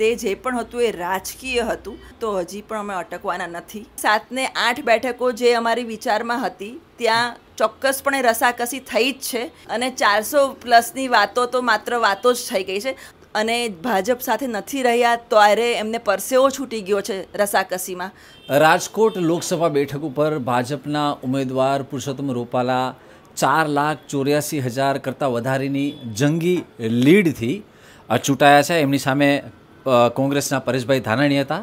તે જે પણ હતું એ રાજકીય હતું તો હજી પણ અમે અટકવાના નથી સાતને આઠ બેઠકો જે અમારી વિચારમાં હતી ત્યાં ચોક્કસપણે રસાકસી થઈ જ છે અને ચારસો પ્લસની વાતો તો માત્ર વાતો જ થઈ ગઈ છે અને ભાજપ સાથે નથી રહ્યા ત્યારે એમને પરસેવો છૂટી ગયો છે રસાકસીમાં રાજકોટ લોકસભા બેઠક ઉપર ભાજપના ઉમેદવાર પુરુષોત્તમ રૂપાલા ચાર લાખ ચોર્યાસી હજાર કરતાં વધારેની જંગી લીડથી ચૂંટાયા છે એમની સામે કોંગ્રેસના પરેશભાઈ ધાનાણી હતા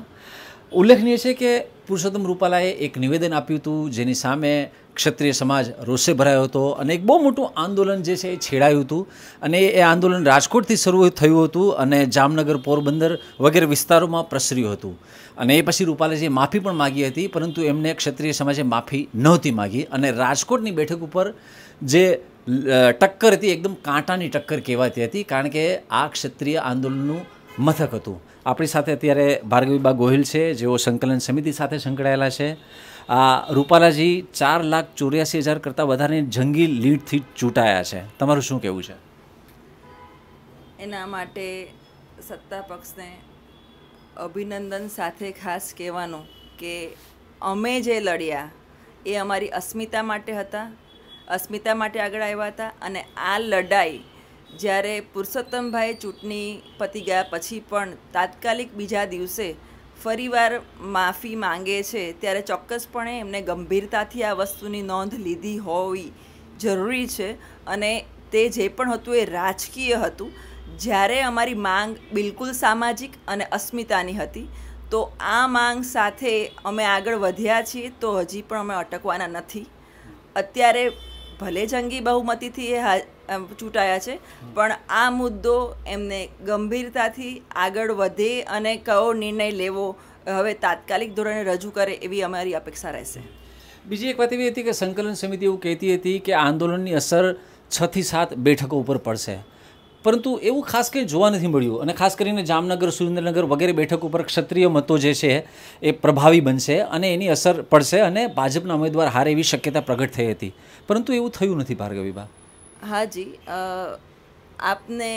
ઉલ્લેખનીય છે કે પુરુષોત્તમ રૂપાલાએ એક નિવેદન આપ્યું હતું જેની સામે ક્ષત્રિય સમાજ રોષે ભરાયો હતો અને એક બહુ મોટું આંદોલન જે છે એ છેડાયું હતું અને એ આંદોલન રાજકોટથી શરૂ થયું હતું અને જામનગર પોરબંદર વગેરે વિસ્તારોમાં પ્રસર્યું હતું અને એ પછી રૂપાલાજીએ માફી પણ માગી હતી પરંતુ એમને ક્ષત્રિય સમાજે માફી નહોતી માગી અને રાજકોટની બેઠક ઉપર જે ટક્કર હતી એકદમ કાંટાની ટક્કર કહેવાતી હતી કારણ કે આ ક્ષત્રિય આંદોલનનું મથક હતું આપણી સાથે અત્યારે ભાર્ગવીબા ગોહિલ છે જેઓ સંકલન સમિતિ સાથે સંકળાયેલા છે આ રૂપાલાજી ચાર લાખ ચોર્યાસી હજાર કરતાં વધારે જંગી લીડથી ચૂંટાયા છે તમારું શું કહેવું છે એના માટે સત્તા પક્ષને અભિનંદન સાથે ખાસ કહેવાનું કે અમે જે લડ્યા એ અમારી અસ્મિતા માટે હતા અસ્મિતા માટે આગળ આવ્યા હતા અને આ લડાઈ જ્યારે પુરુષોત્તમભાઈ ચૂંટણી પતી ગયા પછી પણ તાત્કાલિક બીજા દિવસે ફરીવાર માફી માંગે છે ત્યારે ચોક્કસપણે એમને ગંભીરતાથી આ વસ્તુની નોંધ લીધી હોવી જરૂરી છે અને તે જે પણ હતું એ રાજકીય હતું જ્યારે અમારી માંગ બિલકુલ સામાજિક અને અસ્મિતાની હતી તો આ માંગ સાથે અમે આગળ વધ્યા છીએ તો હજી પણ અમે અટકવાના નથી અત્યારે ભલે જંગી બહુમતીથી એ ચૂંટાયા છે પણ આ મુદ્દો એમને ગંભીરતાથી આગળ વધે અને કયો નિર્ણય લેવો હવે તાત્કાલિક ધોરણે રજૂ કરે એવી અમારી અપેક્ષા રહેશે બીજી એક વાત એવી હતી કે સંકલન સમિતિ એવું કહેતી હતી કે આંદોલનની અસર છથી સાત બેઠકો ઉપર પડશે પરંતુ એવું ખાસ કંઈ જોવા નથી મળ્યું અને ખાસ કરીને જામનગર સુરેન્દ્રનગર વગેરે બેઠક ઉપર ક્ષત્રિય મતો જે છે એ પ્રભાવી બનશે અને એની અસર પડશે અને ભાજપના ઉમેદવાર હારે એવી શક્યતા પ્રગટ થઈ હતી પરંતુ એવું થયું નથી ભાર્ગવીબા હાજી આપને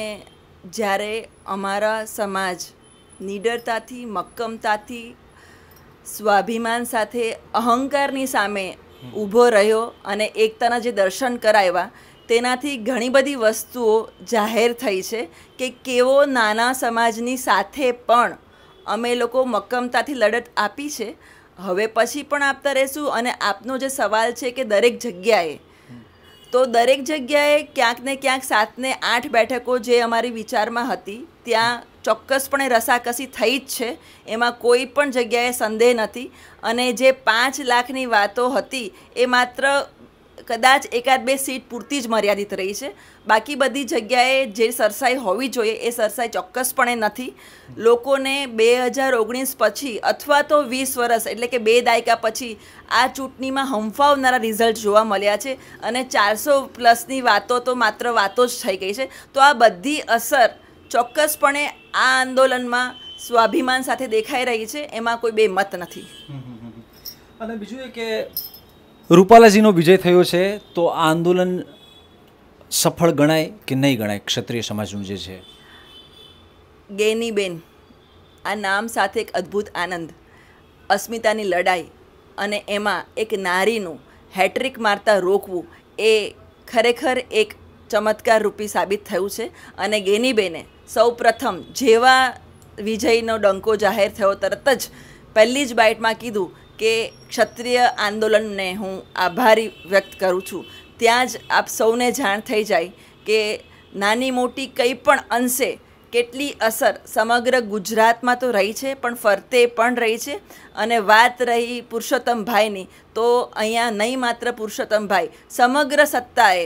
જ્યારે અમારા સમાજ નિડરતાથી મક્કમતાથી સ્વાભિમાન સાથે અહંકારની સામે ઊભો રહ્યો અને એકતાના જે દર્શન કરાવ્યા તેનાથી ઘણી બધી વસ્તુઓ જાહેર થઈ છે કે કેવો નાના સમાજની સાથે પણ અમે લોકો મક્કમતાથી લડત આપી છે હવે પછી પણ આપતા રહેશું અને આપનો જે સવાલ છે કે દરેક જગ્યાએ તો દરેક જગ્યાએ ક્યાંક ને ક્યાંક સાતને આઠ બેઠકો જે અમારી વિચારમાં હતી ત્યાં ચોક્કસપણે રસાકસી થઈ જ છે એમાં કોઈ પણ જગ્યાએ સંદેહ નથી અને જે પાંચ લાખની વાતો હતી એ માત્ર કદાચ એકાદ બે સીટ પૂરતી જ મર્યાદિત રહી છે બાકી બધી જગ્યાએ જે સરસાઈ હોવી જોઈએ એ સરસાઈ ચોક્કસપણે નથી લોકોને બે હજાર ઓગણીસ પછી અથવા તો વીસ વર્ષ એટલે કે બે દાયકા પછી આ ચૂંટણીમાં હંફાવનારા રિઝલ્ટ જોવા મળ્યા છે અને ચારસો પ્લસની વાતો તો માત્ર વાતો જ થઈ ગઈ છે તો આ બધી અસર ચોક્કસપણે આ આંદોલનમાં સ્વાભિમાન સાથે દેખાઈ રહી છે એમાં કોઈ બે મત નથી અને બીજું એ કે રૂપાલાજીનો વિજય થયો છે તો આ આંદોલન સફળ ગણાય કે નહીં ગણાય ક્ષત્રિય સમાજનું જે છે ગેનીબેન આ નામ સાથે એક અદ્ભુત આનંદ અસ્મિતાની લડાઈ અને એમાં એક નારીનું હેટ્રિક મારતા રોકવું એ ખરેખર એક ચમત્કાર રૂપી સાબિત થયું છે અને ગેનીબેને સૌ પ્રથમ જેવા વિજયનો ડંકો જાહેર થયો તરત જ પહેલી જ બાઇટમાં કીધું કે ક્ષત્રિય આંદોલનને હું આભારી વ્યક્ત કરું છું ત્યાં જ આપ સૌને જાણ થઈ જાય કે નાની મોટી કંઈ પણ અંશે કેટલી અસર સમગ્ર ગુજરાતમાં તો રહી છે પણ ફરતે પણ રહી છે અને વાત રહી પુરુષોત્તમભાઈની તો અહીંયા નહીં માત્ર પુરુષોત્તમભાઈ સમગ્ર સત્તાએ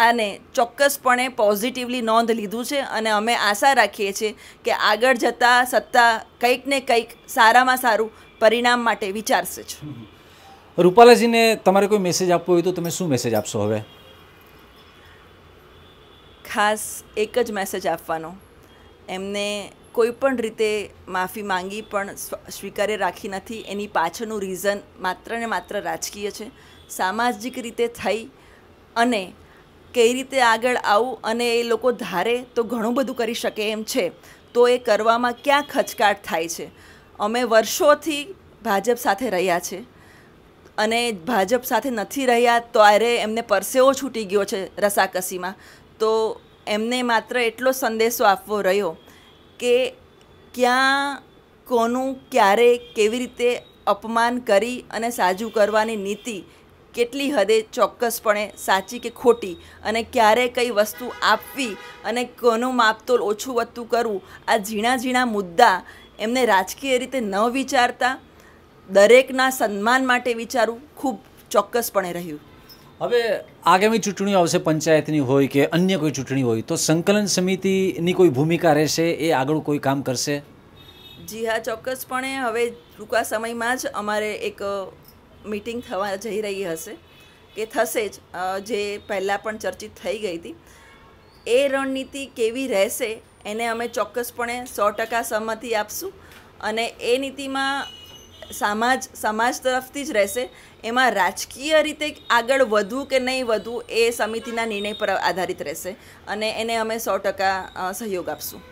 આને ચોક્કસપણે પોઝિટિવલી નોંધ લીધું છે અને અમે આશા રાખીએ છીએ કે આગળ જતાં સત્તા કંઈક ને કંઈક સારામાં સારું પરિણામ માટે વિચારશે જ રૂપાલાજીને તમારે કોઈ મેસેજ આપવો હોય તો તમે શું મેસેજ આપશો હવે ખાસ એક જ મેસેજ આપવાનો એમને કોઈ પણ રીતે માફી માંગી પણ સ્વીકારે રાખી નથી એની પાછળનું રીઝન માત્ર ને માત્ર રાજકીય છે સામાજિક રીતે થઈ અને કઈ રીતે આગળ આવું અને એ લોકો ધારે તો ઘણું બધું કરી શકે એમ છે તો એ કરવામાં ક્યાં ખચકાટ થાય છે અમે વર્ષોથી ભાજપ સાથે રહ્યા છે અને ભાજપ સાથે નથી રહ્યા તો ત્યારે એમને પરસેવો છૂટી ગયો છે રસાકસીમાં તો એમને માત્ર એટલો સંદેશો આપવો રહ્યો કે ક્યાં કોનું ક્યારે કેવી રીતે અપમાન કરી અને સાજુ કરવાની નીતિ કેટલી હદે ચોક્કસપણે સાચી કે ખોટી અને ક્યારે કઈ વસ્તુ આપવી અને કોનું માપતોલ ઓછું વધતું કરવું આ ઝીણા ઝીણા મુદ્દા એમને રાજકીય રીતે ન વિચારતા દરેકના સન્માન માટે વિચારવું ખૂબ ચોક્કસપણે રહ્યું હવે આગામી ચૂંટણી આવશે પંચાયતની હોય કે અન્ય કોઈ ચૂંટણી હોય તો સંકલન સમિતિની કોઈ ભૂમિકા રહેશે એ આગળ કોઈ કામ કરશે જી હા ચોક્કસપણે હવે ટૂંકા સમયમાં જ અમારે એક મીટિંગ થવા જઈ રહી હશે કે થશે જ જે પહેલાં પણ ચર્ચિત થઈ ગઈ હતી એ રણનીતિ કેવી રહેશે એને અમે ચોક્કસપણે સો ટકા સહમતિ આપશું અને એ નીતિમાં સમાજ સમાજ તરફથી જ રહેશે એમાં રાજકીય રીતે આગળ વધવું કે નહીં વધવું એ સમિતિના નિર્ણય પર આધારિત રહેશે અને એને અમે સો ટકા સહયોગ આપશું